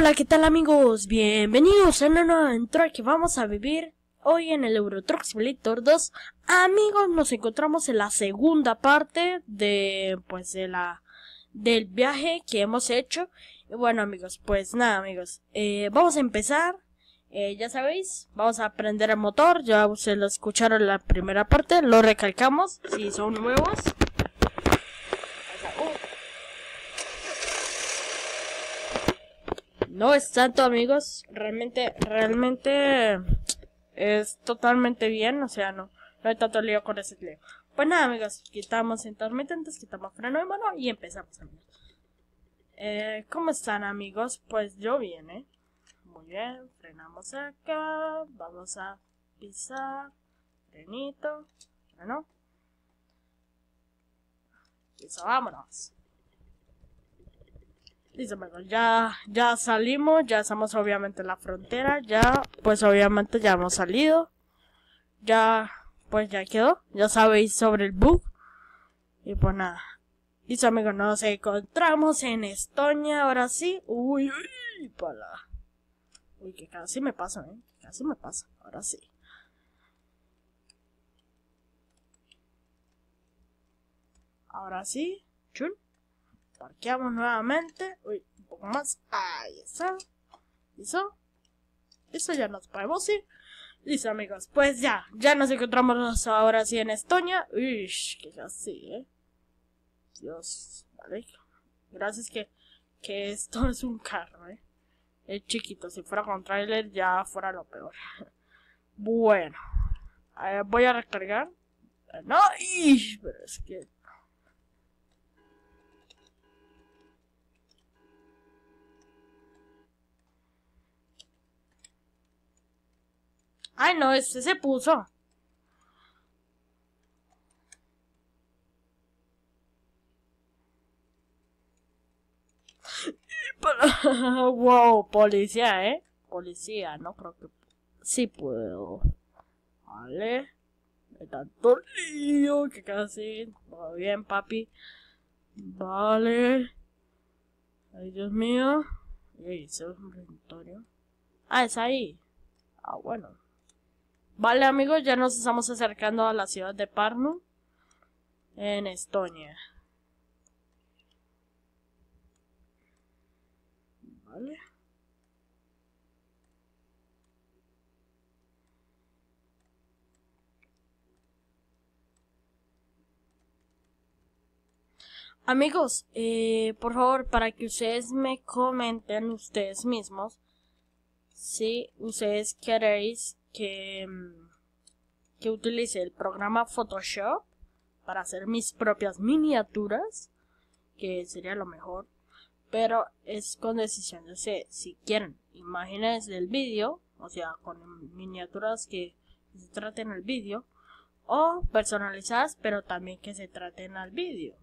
Hola, ¿qué tal amigos? Bienvenidos a una nueva aventura que vamos a vivir hoy en el Euro Truck Simulator 2. Amigos, nos encontramos en la segunda parte de pues de la del viaje que hemos hecho. Y bueno, amigos, pues nada, amigos, eh, vamos a empezar. Eh, ya sabéis, vamos a aprender el motor. Ya se lo escucharon en la primera parte, lo recalcamos si son nuevos. No es tanto, amigos. Realmente, realmente es totalmente bien. O sea, no, no hay tanto lío con ese lío. Pues nada, amigos. Quitamos intermitentes, quitamos freno y mano y empezamos, eh, ¿Cómo están, amigos? Pues yo bien, ¿eh? Muy bien. Frenamos acá. Vamos a pisar. Frenito. Bueno. Eso, vámonos. Dice, bueno, ya, ya salimos, ya estamos obviamente en la frontera, ya, pues obviamente ya hemos salido. Ya, pues ya quedó, ya sabéis sobre el bug. Y pues nada. Y su amigo, nos encontramos en Estonia, ahora sí. Uy, uy, pala. Uy, que casi me pasa, ¿eh? Casi me pasa, ahora sí. Ahora sí, chul Parqueamos nuevamente. Uy, un poco más. Ahí está. ¿Listo? Listo, ya nos podemos ir. Listo, amigos. Pues ya, ya nos encontramos ahora sí en Estonia. Uy, que ya ¿eh? Dios, vale. Gracias que, esto es un carro, ¿eh? Es chiquito. Si fuera con trailer ya fuera lo peor. Bueno. Eh, voy a recargar. Ah, no, y pero es que Ay, no, ¡Ese se puso. wow, policía, ¿eh? Policía, no creo que... Sí puedo. Vale. Me tanto lío que casi... Todo bien, papi. Vale. Ay, Dios mío. Ey, ese es un Ah, es ahí. Ah, bueno. Vale amigos, ya nos estamos acercando a la ciudad de Pärnu, en Estonia. Vale. Amigos, eh, por favor, para que ustedes me comenten ustedes mismos si ustedes queréis que, mm, que utilice el programa Photoshop para hacer mis propias miniaturas, que sería lo mejor, pero es con decisión de Si quieren imágenes del vídeo, o sea, con miniaturas que se traten al vídeo, o personalizadas, pero también que se traten al vídeo.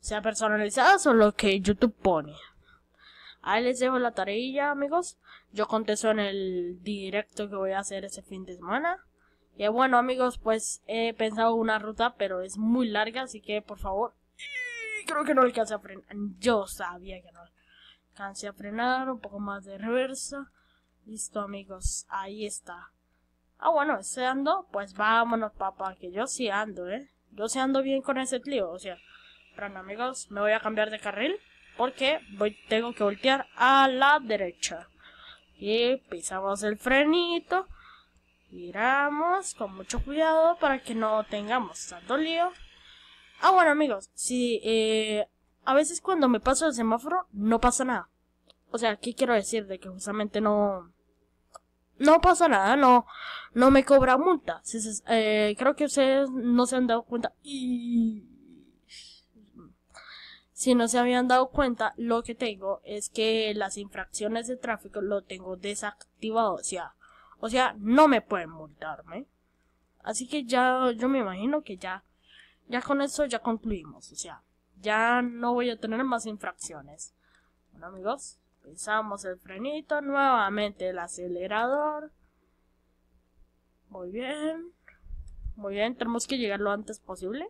O sea, personalizadas o lo que YouTube pone. Ahí les dejo la tarea, amigos. Yo contesto en el directo que voy a hacer ese fin de semana. Y bueno, amigos, pues he pensado una ruta, pero es muy larga, así que por favor. creo que no alcancé a frenar. Yo sabía que no alcancé a frenar. Un poco más de reversa. Listo, amigos. Ahí está. Ah, bueno, ese ando. Pues vámonos, papá, que yo sí ando, ¿eh? Yo sí ando bien con ese tío, o sea. Pero, amigos, me voy a cambiar de carril porque voy, tengo que voltear a la derecha. Y pisamos el frenito. Giramos con mucho cuidado para que no tengamos tanto lío. Ah, bueno amigos, si eh, a veces cuando me paso el semáforo no pasa nada. O sea, ¿qué quiero decir? De que justamente no... No pasa nada, no, no me cobra multa. Eh, creo que ustedes no se han dado cuenta. Y si no se habían dado cuenta, lo que tengo es que las infracciones de tráfico lo tengo desactivado, o sea, o sea, no me pueden multarme. Así que ya, yo me imagino que ya, ya con eso ya concluimos, o sea, ya no voy a tener más infracciones. Bueno amigos, pisamos el frenito nuevamente, el acelerador. Muy bien, muy bien, tenemos que llegar lo antes posible.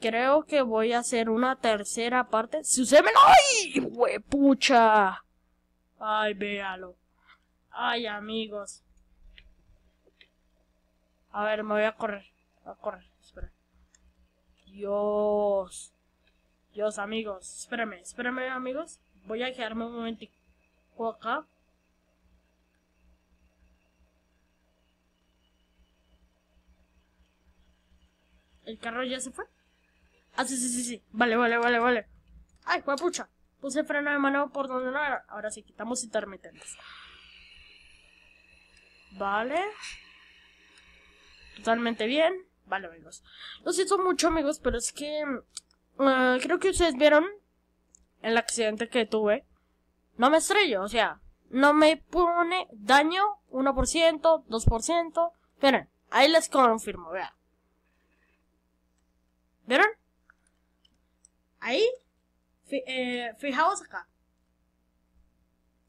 Creo que voy a hacer una tercera parte. Si me ¡Ay, huepucha! Ay, véalo. Ay, amigos. A ver, me voy a correr. a correr, espera. Dios. Dios, amigos. Espérame, espérame, amigos. Voy a quedarme un momentico acá. ¿El carro ya se fue? Ah, sí, sí, sí, sí. Vale, vale, vale, vale. Ay, guapucha. Puse freno de mano por donde no era. Ahora sí, quitamos intermitentes. Vale. Totalmente bien. Vale, amigos. Lo siento mucho, amigos, pero es que... Ah, creo que ustedes vieron el accidente que tuve. No me estrello, o sea, no me pone daño 1%, 2%. Miren, ahí les confirmo, vean. ¿Vieron? Ahí, eh, fijaos acá.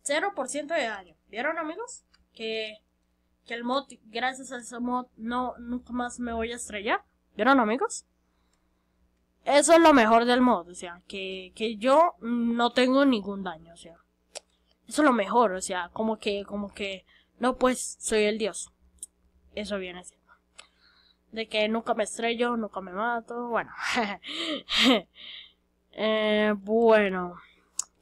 0% de daño. ¿Vieron amigos? Que, que el mod, gracias a ese mod, no, nunca más me voy a estrellar. ¿Vieron amigos? Eso es lo mejor del mod, o sea, que, yo no tengo ningún daño, o sea. Eso es lo mejor, o sea, como que, como que, no pues, soy el dios. Eso viene siendo. de que nunca me estrello, nunca me mato, bueno. Eh, bueno.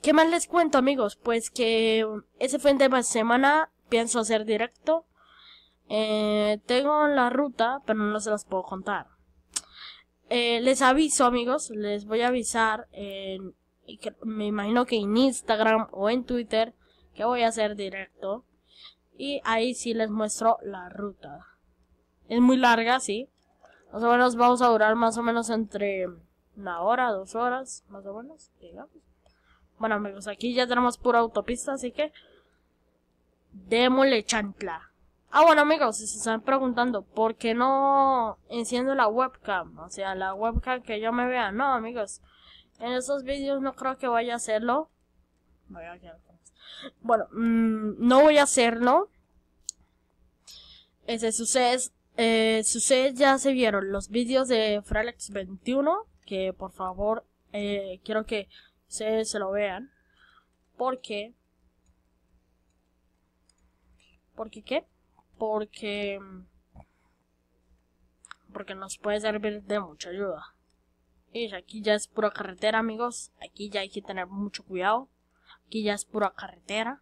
¿Qué más les cuento amigos? Pues que ese fin de semana. Pienso hacer directo. Eh, tengo la ruta, pero no se las puedo contar. Eh, les aviso amigos, les voy a avisar en, me imagino que en Instagram o en Twitter que voy a hacer directo. Y ahí sí les muestro la ruta. Es muy larga, sí. Más o menos vamos a durar más o menos entre una hora, dos horas, más o menos, digamos. Bueno amigos, aquí ya tenemos pura autopista, así que démosle chancla. Ah, bueno amigos, si se están preguntando, ¿por qué no enciendo la webcam? O sea, la webcam que yo me vea. No amigos, en estos vídeos no creo que vaya a hacerlo. Voy a quedar bueno, mm, no voy a hacerlo. Ese sucede, eh, ya se vieron los vídeos de Fralex 21 que por favor eh, quiero que se, se lo vean. Porque... ¿Porque qué? Porque... Porque nos puede servir de mucha ayuda. Y aquí ya es pura carretera, amigos. Aquí ya hay que tener mucho cuidado. Aquí ya es pura carretera.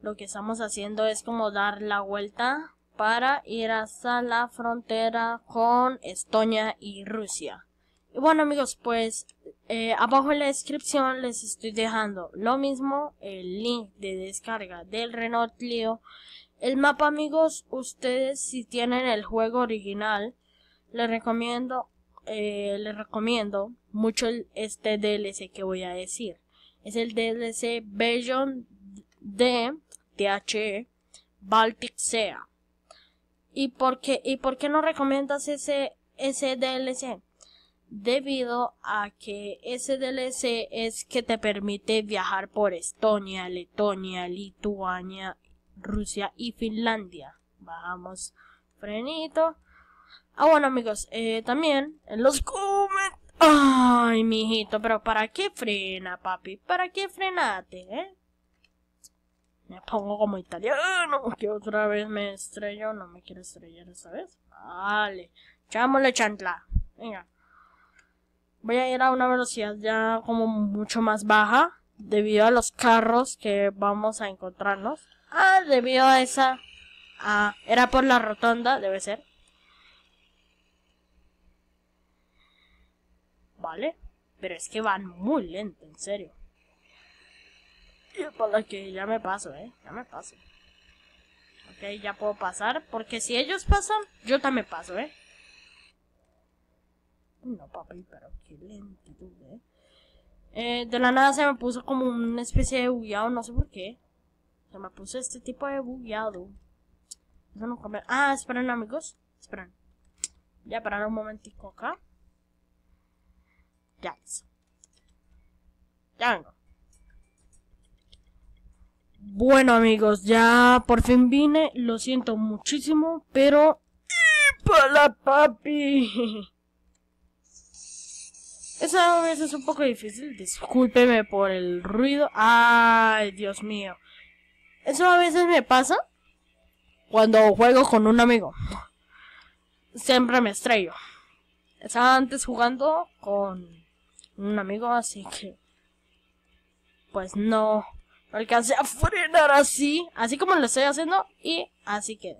Lo que estamos haciendo es como dar la vuelta para ir hasta la frontera con Estonia y Rusia. Y bueno amigos, pues eh, abajo en la descripción les estoy dejando lo mismo, el link de descarga del Renault Clio. El mapa amigos, ustedes si tienen el juego original, les recomiendo, eh, les recomiendo mucho este DLC que voy a decir. Es el DLC Beyond de THE Baltic Sea. ¿Y por qué, y por qué no recomiendas ese, ese DLC? Debido a que ese DLC es que te permite viajar por Estonia, Letonia, Lituania, Rusia y Finlandia. Bajamos frenito. Ah, bueno, amigos, eh, también en los comentarios. Ay, mijito, pero ¿para qué frena, papi? ¿Para qué frenate, eh? me pongo como italiano, que otra vez me estrello, no me quiero estrellar esta vez. Vale, echámosle chantla. Venga. Voy a ir a una velocidad ya como mucho más baja debido a los carros que vamos a encontrarnos. Ah, debido a esa... Ah, era por la rotonda, debe ser. Vale, pero es que van muy lento, en serio. Por que ya me paso, ¿eh? Ya me paso. Ok, ya puedo pasar. Porque si ellos pasan, yo también paso, ¿eh? No, papi, pero qué lentitud, ¿eh? eh de la nada se me puso como una especie de bugueado, no sé por qué. Se me puso este tipo de bugueado. Eso no cambia. Ah, esperen, amigos. Esperen. Ya, a un momentico acá. Ya, Ya vengo. Bueno amigos, ya por fin vine, lo siento muchísimo, pero... la papi! a veces es un poco difícil, discúlpeme por el ruido. ¡Ay, Dios mío! Eso a veces me pasa cuando juego con un amigo. Siempre me estrello. Estaba antes jugando con un amigo, así que... Pues no, alcancé a frenar así, así como lo estoy haciendo y así que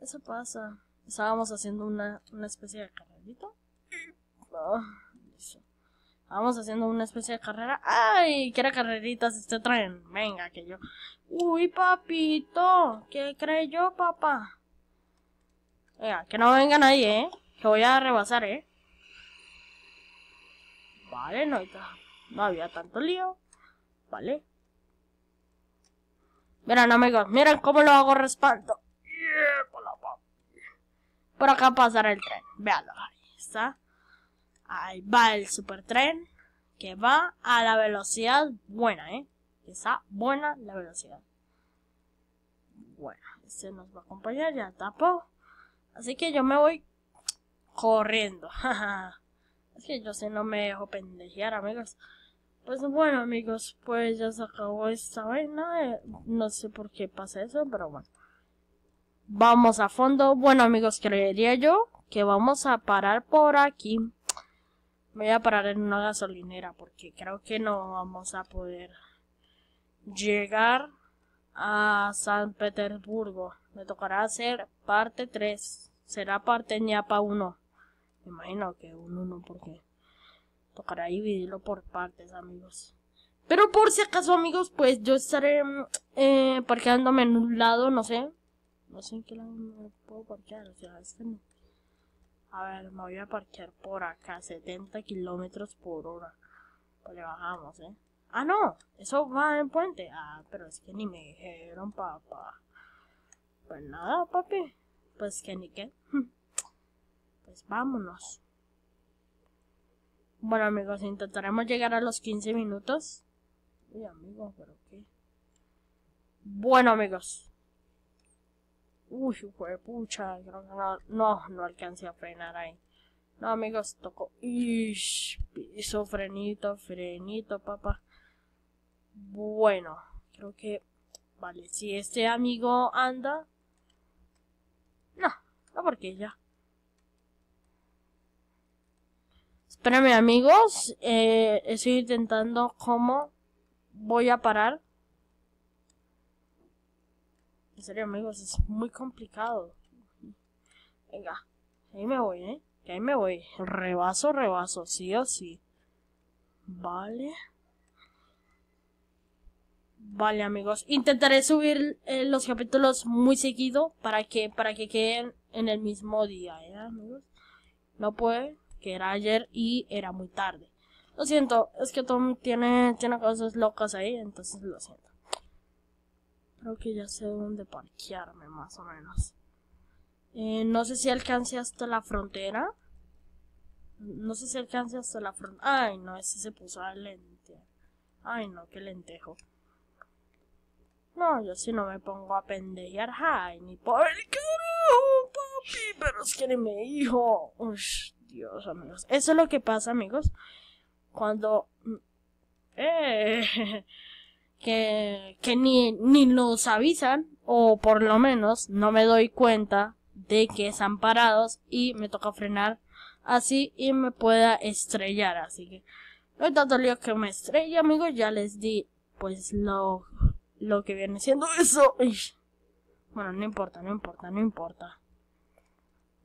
Eso pasa. Estábamos haciendo una, especie de carrerita. Ah, vamos Estábamos haciendo una especie de carrera. ¡Ay! era carreritas este tren. Venga, que yo. ¡Uy, papito! ¿Qué creyó, yo, papá? Venga, que no venga nadie, ¿eh? Que voy a rebasar, ¿eh? Vale, no había tanto lío. Vale. Miren, amigos, miren cómo lo hago respaldo. Por acá pasará el tren. Veanlo, ahí está. Ahí va el super tren. Que va a la velocidad buena, ¿eh? Está buena la velocidad. Bueno, este nos va a acompañar, ya tapó. Así que yo me voy corriendo. es que yo sé, no me dejo pendejear, amigos. Pues bueno, amigos, pues ya se acabó esta vaina. Eh, no sé por qué pasa eso, pero bueno. Vamos a fondo. Bueno, amigos, creería yo que vamos a parar por aquí. Me voy a parar en una gasolinera porque creo que no vamos a poder llegar a San Petersburgo. Me tocará hacer parte 3. Será parte ñapa 1. Me imagino que uno 1 porque Tocará dividirlo por partes, amigos. Pero por si acaso, amigos, pues yo estaré mm, eh, parqueándome en un lado, no sé. No sé en qué lado me puedo parquear, o sea, A ver, me voy a parquear por acá, 70 kilómetros por hora. Pues le bajamos, ¿eh? Ah, no, eso va en puente. Ah, pero es que ni me dijeron, papá. Pues nada, papi. Pues que ni qué. Pues vámonos. Bueno, amigos, intentaremos llegar a los 15 minutos. Uy, amigos, pero qué. Bueno, amigos. Uy, de pucha, creo que no, no, no alcancé a frenar ahí. No, amigos, tocó. Ish, piso, frenito, frenito, papá. Bueno, creo que. Vale, si este amigo anda. No, no porque ya. Espérame amigos, eh, estoy intentando cómo voy a parar. En serio amigos, es muy complicado. Venga, ahí me voy, ¿eh? ahí me voy. Rebaso, rebaso, sí o sí. Vale. Vale amigos, intentaré subir eh, los capítulos muy seguido para que, para que queden en el mismo día, ¿eh amigos? No puede que era ayer y era muy tarde. Lo siento, es que Tom tiene, tiene cosas locas ahí, entonces lo siento. Creo que ya sé dónde parquearme, más o menos. Eh, no sé si alcance hasta la frontera. No sé si alcance hasta la frontera. Ay, no, ese se puso a lente. Ay, no, qué lentejo. No, yo si no me pongo a pendejear. Ay, ni por el carajo, papi. Pero es que ni mi hijo. Dios, amigos. Eso es lo que pasa, amigos. Cuando... Mm, eh, que, que ni, ni nos avisan, o por lo menos no me doy cuenta de que están parados y me toca frenar así y me pueda estrellar. Así que no hay tanto lío que me estrelle, amigos. Ya les di pues lo, lo que viene siendo eso. Bueno, no importa, no importa, no importa.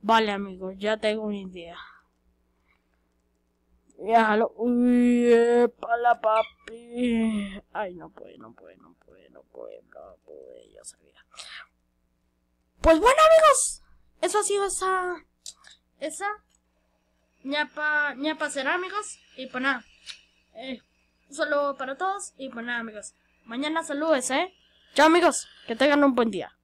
Vale, amigos, ya tengo una idea lo... Uy, pala papi. Ay, no puede, no puede, no puede, no puede, no puede. Ya sabía. Pues bueno, amigos. Eso ha sido esa. Esa. ñapa, ñapa será, amigos. Y pues nada. Eh, un saludo para todos. Y pues nada, amigos. Mañana saludes, ¿eh? Chao, amigos. Que tengan un buen día.